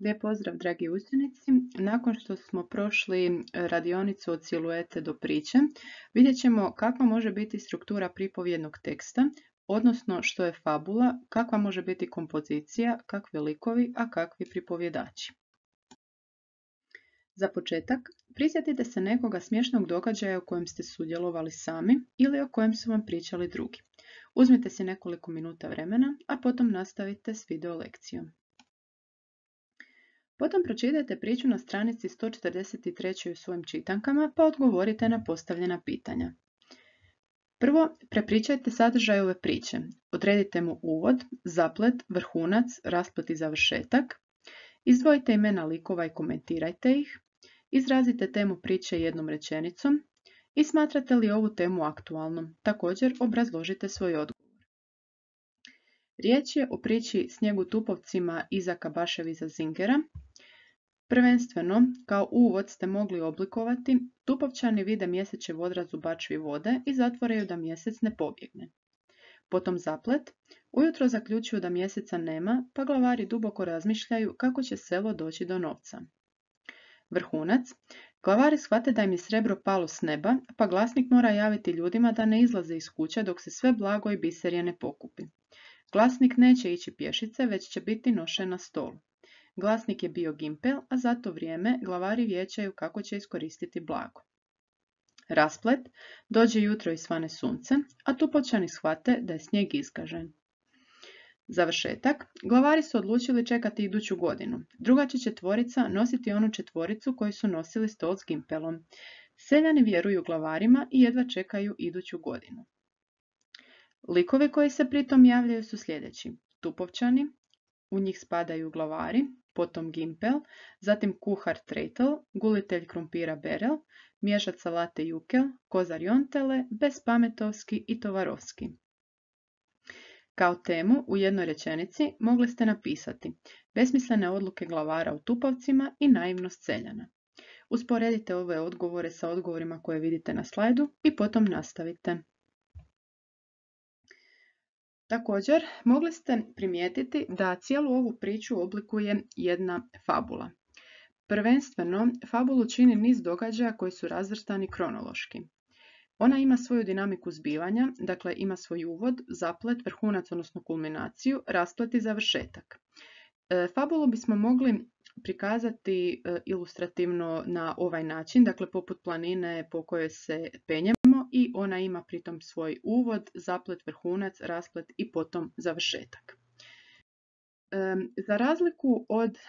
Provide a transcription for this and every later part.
Lijep pozdrav dragi učenici! Nakon što smo prošli e, radionicu od siluete do priče, vidjet ćemo kakva može biti struktura pripovjednog teksta, odnosno što je fabula, kakva može biti kompozicija, kakvi likovi, a kakvi pripovjedači. Za početak, prisjetite se nekoga smiješnog događaja u kojem ste sudjelovali sami ili o kojem su vam pričali drugi. Uzmite si nekoliko minuta vremena, a potom nastavite s video lekcijom. Potom pročitajte priču na stranici 143. u svojim čitankama pa odgovorite na postavljena pitanja. Prvo, prepričajte sadržaj ove priče. Odredite mu uvod, zaplet, vrhunac, rasplet i završetak. Izdvojite imena likova i komentirajte ih. Izrazite temu priče jednom rečenicom i smatrate li ovu temu aktualnom. Također obrazložite svoj odgovor. Riječ je o priči Snijegu Tupovcima Kabaševi za Zingera. Prvenstveno, kao uvod ste mogli oblikovati, Tupovčani vide mjesečev odraz bačvi vode i zatvoreju da mjesec ne pobjegne. Potom zaplet, ujutro zaključuju da mjeseca nema, pa glavari duboko razmišljaju kako će selo doći do novca. Vrhunac, glavari shvate da im je srebro palo s neba, pa glasnik mora javiti ljudima da ne izlaze iz kuće dok se sve blago i biserje ne pokupi. Glasnik neće ići pješice, već će biti nošen na stolu. Glasnik je bio gimpel, a za to vrijeme glavari vijećaju kako će iskoristiti blago. Rasplet dođe jutro i svane sunce, a tu počani shvate da je snijeg iskažen. Završetak, glavari su odlučili čekati iduću godinu. Druga će četvorica nositi onu četvoricu koju su nosili stol s gimpelom. Seljani vjeruju glavarima i jedva čekaju iduću godinu. Likovi koji se pritom javljaju su sljedeći. Tupovčani, u njih spadaju glavari, potom gimpel, zatim kuhar trejtel, gulitelj krumpira berel, miješac salate jukel, kozar jontele, bespametovski i tovarovski. Kao temu u jednoj rečenici mogli ste napisati besmislene odluke glavara u Tupovcima i naivnost seljana. Usporedite ove odgovore sa odgovorima koje vidite na slajdu i potom nastavite. Također, mogli ste primijetiti da cijelu ovu priču oblikuje jedna fabula. Prvenstveno, fabulu čini niz događaja koji su razvrstani kronološki. Ona ima svoju dinamiku zbivanja, dakle ima svoj uvod, zaplet, vrhunac, odnosno kulminaciju, rasplet i završetak. E, fabulu bismo mogli prikazati e, ilustrativno na ovaj način, dakle poput planine po kojoj se penjemo i ona ima pritom svoj uvod, zaplet, vrhunac, rasplet i potom završetak. Za razliku od e,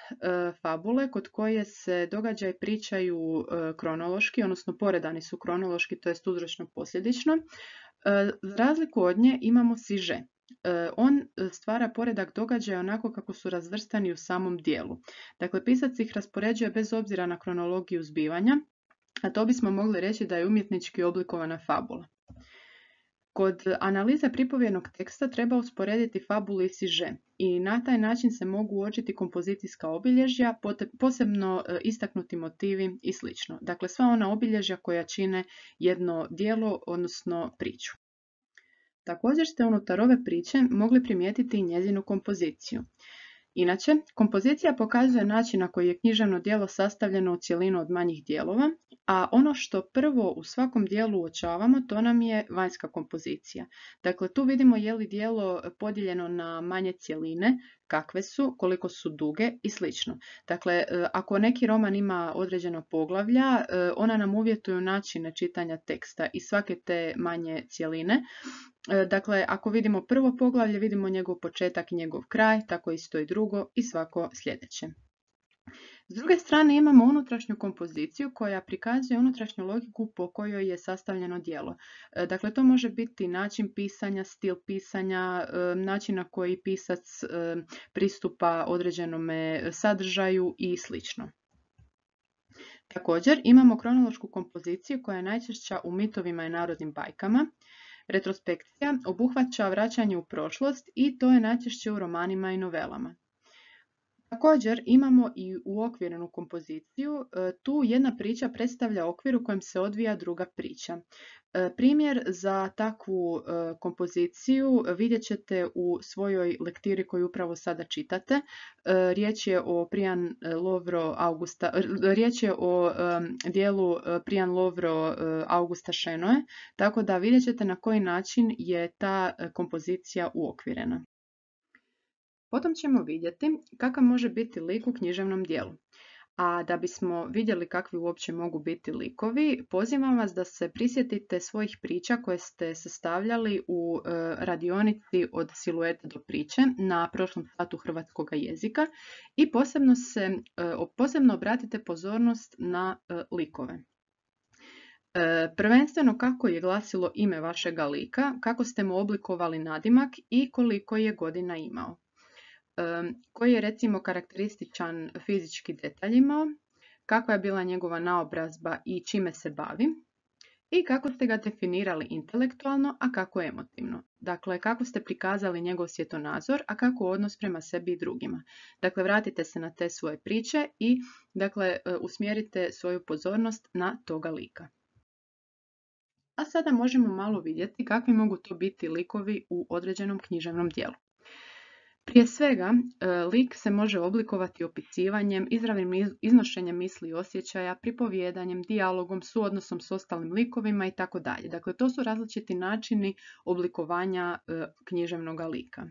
fabule kod koje se događaj pričaju e, kronološki, odnosno poredani su kronološki, to je uzročno posljedično, e, za razliku od nje imamo siže. On stvara poredak događaja onako kako su razvrstani u samom dijelu. Dakle, pisac ih raspoređuje bez obzira na kronologiju zbivanja, a to bismo mogli reći da je umjetnički oblikovana fabula. Kod analize pripovjednog teksta treba usporediti fabulu i siže i na taj način se mogu uočiti kompozicijska obilježja, posebno e, istaknuti motivi i sl. Dakle, sva ona obilježja koja čine jedno dijelo, odnosno priču. Također ste unutar ove priče mogli primijetiti i njezinu kompoziciju. Inače, kompozicija pokazuje način na koji je književno djelo sastavljeno u cjelinu od manjih dijelova a ono što prvo u svakom dijelu uočavamo to nam je vanjska kompozicija. Dakle, tu vidimo je li dijelo podijeljeno na manje cjeline, kakve su, koliko su duge i sl. Dakle, e, ako neki roman ima određeno poglavlja, e, ona nam uvjetuju načine čitanja teksta i svake te manje cjeline. E, dakle, ako vidimo prvo poglavlje, vidimo njegov početak i njegov kraj, tako isto i drugo i svako sljedeće. S druge strane imamo unutrašnju kompoziciju koja prikazuje unutrašnju logiku po kojoj je sastavljeno djelo. E, dakle, to može biti način pisanja, stil pisanja, e, način na koji pisac e, pristupa određenome sadržaju i sl. Također imamo kronološku kompoziciju koja je najčešća u mitovima i narodnim bajkama. Retrospekcija obuhvaća vraćanje u prošlost i to je najčešće u romanima i novelama. Također imamo i uokvirenu kompoziciju. E, tu jedna priča predstavlja okvir u kojem se odvija druga priča. E, primjer za takvu e, kompoziciju vidjet ćete u svojoj lektiri koju upravo sada čitate. Riječ je o Prijan Lovro Augusta, riječ je o dijelu Prijan Lovro Augusta Šenoje, tako da vidjet ćete na koji način je ta kompozicija uokvirena. Potom ćemo vidjeti kakav može biti lik u književnom dijelu. A da bismo vidjeli kakvi uopće mogu biti likovi, pozivam vas da se prisjetite svojih priča koje ste sastavljali u e, radionici od silueta do priče na prošlom satu hrvatskog jezika i posebno, se, e, posebno obratite pozornost na e, likove. Prvenstveno kako je glasilo ime vašega lika, kako ste mu oblikovali nadimak i koliko je godina imao koji je recimo karakterističan fizički detaljima, kakva je bila njegova naobrazba i čime se bavi i kako ste ga definirali intelektualno, a kako emotivno. Dakle, kako ste prikazali njegov svjetonazor, a kako odnos prema sebi i drugima. Dakle, vratite se na te svoje priče i dakle, e, usmjerite svoju pozornost na toga lika. A sada možemo malo vidjeti kakvi mogu to biti likovi u određenom književnom dijelu. Prije svega, e, lik se može oblikovati opisivanjem, izravnim iznošenjem misli i osjećaja, pripovjedanjem, dijalogom, suodnosom s ostalim likovima itd. Dakle, to su različiti načini oblikovanja e, književnog lika.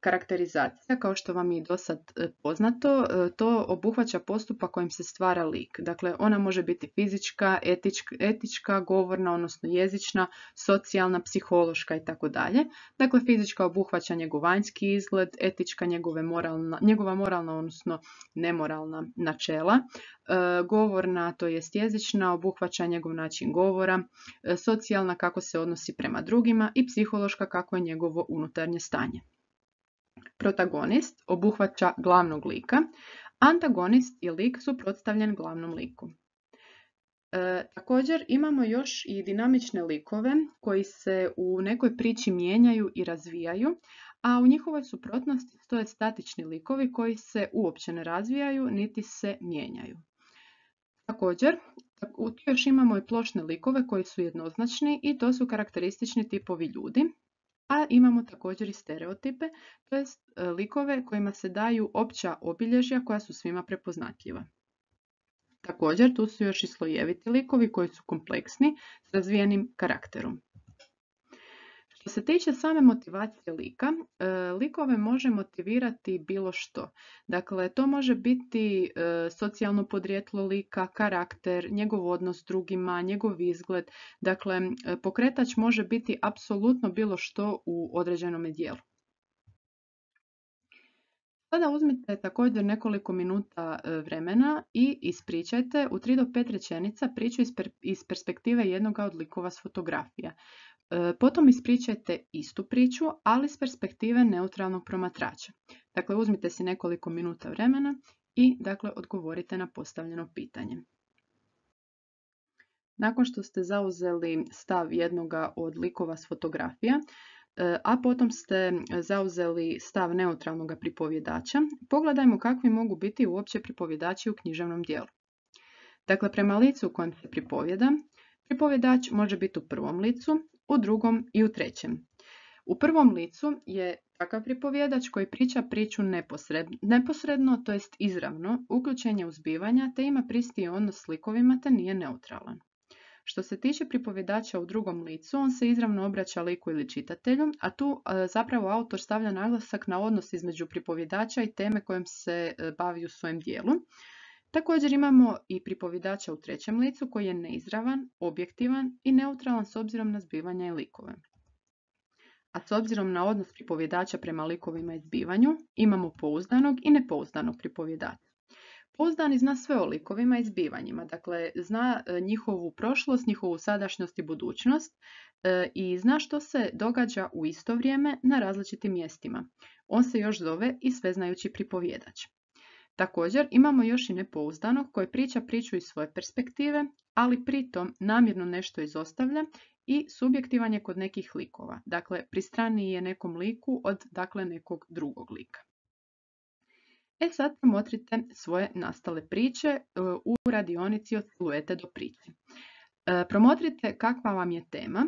Karakterizacija, kao što vam je i do sad e, poznato, e, to obuhvaća postupak kojim se stvara lik. Dakle, ona može biti fizička, etička, govorna, odnosno jezična, socijalna, psihološka itd. Dakle, fizička obuhvaća njegov vanjski izgled, etička njegova moralna, odnosno nemoralna načela, e, govorna, to jest jezična, obuhvaća njegov način govora, socijalna kako se odnosi prema drugima i psihološka kako je njegovo unutarnje stanje. Protagonist obuhvaća glavnog lika, antagonist i lik suprotstavljen glavnom liku. E, također imamo još i dinamične likove koji se u nekoj priči mijenjaju i razvijaju, a u njihovoj suprotnosti stoje statični likovi koji se uopće ne razvijaju niti se mijenjaju. Također, tu još imamo i plošne likove koji su jednoznačni i to su karakteristični tipovi ljudi, a imamo također i stereotipe, to je likove kojima se daju opća obilježja koja su svima prepoznatljiva. Također tu su još i slojeviti likovi koji su kompleksni s razvijenim karakterom. Što se tiče same motivacije lika, e, likove može motivirati bilo što. Dakle, to može biti e, socijalno podrijetlo lika, karakter, njegov odnos s drugima, njegov izgled. Dakle, e, pokretač može biti apsolutno bilo što u određenom dijelu. Sada uzmite također nekoliko minuta vremena i ispričajte u 3 do 5 rečenica priču iz perspektive jednoga od likova s fotografija. E, potom ispričajte istu priču, ali s perspektive neutralnog promatrača. Dakle, uzmite si nekoliko minuta vremena i dakle, odgovorite na postavljeno pitanje. Nakon što ste zauzeli stav jednoga od likova s fotografija, e, a potom ste zauzeli stav neutralnog pripovjedača, pogledajmo kakvi mogu biti uopće pripovjedači u književnom dijelu. Dakle, prema licu u kojem se pripovjeda, pripovjedač može biti u prvom licu, u drugom i u trećem. U prvom licu je takav pripovjedač koji priča priču neposredno, to jest izravno, uključenje uzbivanja te ima pristi odnos s likovima te nije neutralan. Što se tiče pripovjedača u drugom licu, on se izravno obraća liku ili čitatelju, a tu zapravo autor stavlja naglasak na odnos između pripovjedača i teme kojom se e, bavi u svojem dijelu. Također imamo i pripovjedača u trećem licu koji je neizravan, objektivan i neutralan s obzirom na zbivanja i likove. A s obzirom na odnos pripovjedača prema likovima i zbivanju, imamo pouzdanog i nepouzdanog pripovjedača. Pouzdani zna sve o likovima i zbivanjima, dakle zna e, njihovu prošlost, njihovu sadašnjost i budućnost e, i zna što se događa u isto vrijeme na različitim mjestima. On se još zove i sveznajući pripovjedač. Također imamo još i nepouzdanog koji priča priču iz svoje perspektive, ali pritom namjerno nešto izostavlja i subjektivan je kod nekih likova. Dakle, pristraniji je nekom liku od dakle, nekog drugog lika. E sad promotrite svoje nastale priče e, u radionici od siluete do priče. E, promotrite kakva vam je tema,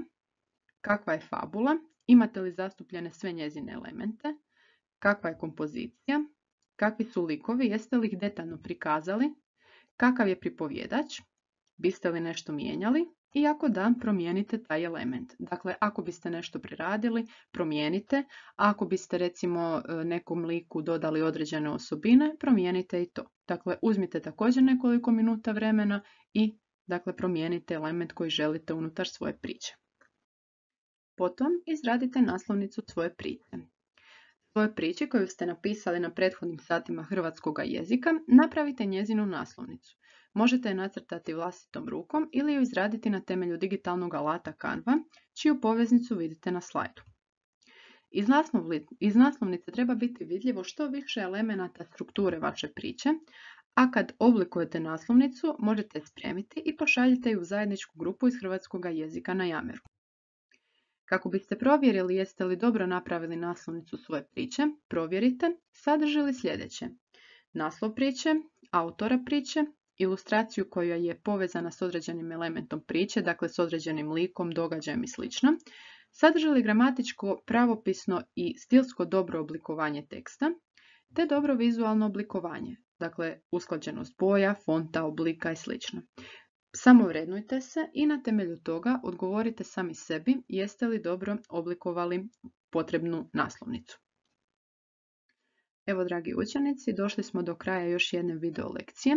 kakva je fabula, imate li zastupljene sve njezine elemente, kakva je kompozicija, kakvi su likovi, jeste li ih detaljno prikazali, kakav je pripovjedač, biste li nešto mijenjali i ako da, promijenite taj element. Dakle, ako biste nešto priradili, promijenite. Ako biste recimo e, nekom liku dodali određene osobine, promijenite i to. Dakle, uzmite također nekoliko minuta vremena i dakle, promijenite element koji želite unutar svoje priče. Potom izradite naslovnicu svoje priče svojoj priči koju ste napisali na prethodnim satima hrvatskoga jezika, napravite njezinu naslovnicu. Možete je nacrtati vlastitom rukom ili ju izraditi na temelju digitalnog alata Canva, čiju poveznicu vidite na slajdu. Iz naslovnice treba biti vidljivo što više elemenata strukture vaše priče, a kad oblikujete naslovnicu možete je spremiti i pošaljite ju u zajedničku grupu iz hrvatskog jezika na Jameru. Kako biste provjerili jeste li dobro napravili naslovnicu svoje priče, provjerite sadrži li sljedeće. Naslov priče, autora priče, ilustraciju koja je povezana s određenim elementom priče, dakle s određenim likom, događajem i sl. Sadrži li gramatičko, pravopisno i stilsko dobro oblikovanje teksta, te dobro vizualno oblikovanje, dakle usklađenost boja, fonta, oblika i sl. Samo vrednujte se i na temelju toga odgovorite sami sebi jeste li dobro oblikovali potrebnu naslovnicu. Evo, dragi učenici, došli smo do kraja još jedne video lekcije.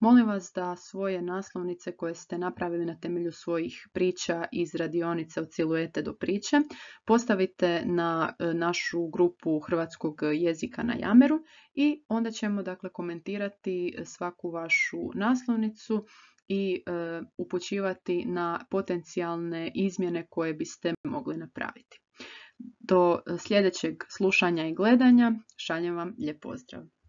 Molim vas da svoje naslovnice koje ste napravili na temelju svojih priča iz radionice od siluete do priče postavite na e, našu grupu hrvatskog jezika na Jameru i onda ćemo dakle, komentirati svaku vašu naslovnicu i e, upućivati na potencijalne izmjene koje biste mogli napraviti. Do e, sljedećeg slušanja i gledanja šaljem vam lijep pozdrav.